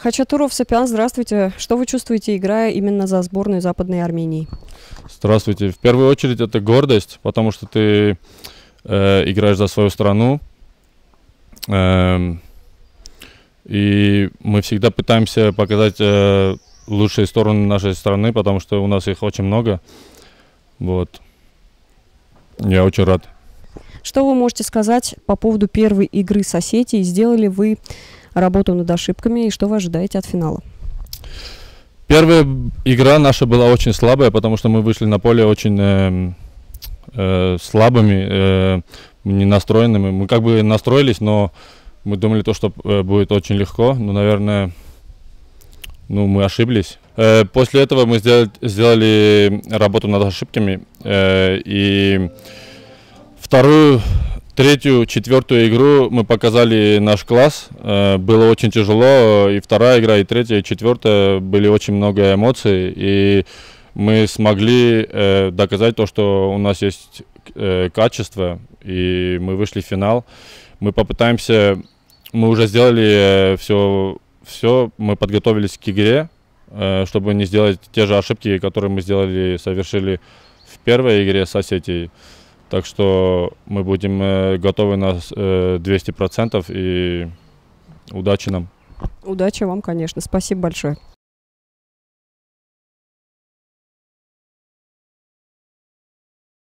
Хачатуров Сапиан, здравствуйте. Что вы чувствуете, играя именно за сборную Западной Армении? Здравствуйте. В первую очередь это гордость, потому что ты э, играешь за свою страну. Эм, и мы всегда пытаемся показать э, лучшие стороны нашей страны, потому что у нас их очень много. Вот. Я очень рад. Что вы можете сказать по поводу первой игры соседей? Сделали вы работу над ошибками и что вы ожидаете от финала? Первая игра наша была очень слабая, потому что мы вышли на поле очень э, э, слабыми, э, не настроенными. Мы как бы настроились, но мы думали то, что э, будет очень легко, но, наверное, ну, мы ошиблись. Э, после этого мы сделали, сделали работу над ошибками э, и вторую Третью, четвертую игру мы показали наш класс. Э, было очень тяжело. Э, и вторая игра, и третья, и четвертая были очень много эмоций. И мы смогли э, доказать то, что у нас есть качество. И мы вышли в финал. Мы попытаемся... Мы уже сделали все, все. мы подготовились к игре, чтобы не сделать те же ошибки, которые мы сделали, совершили в первой игре с Осетией. Так что мы будем э, готовы на 200% э, и удачи нам. Удачи вам, конечно. Спасибо большое.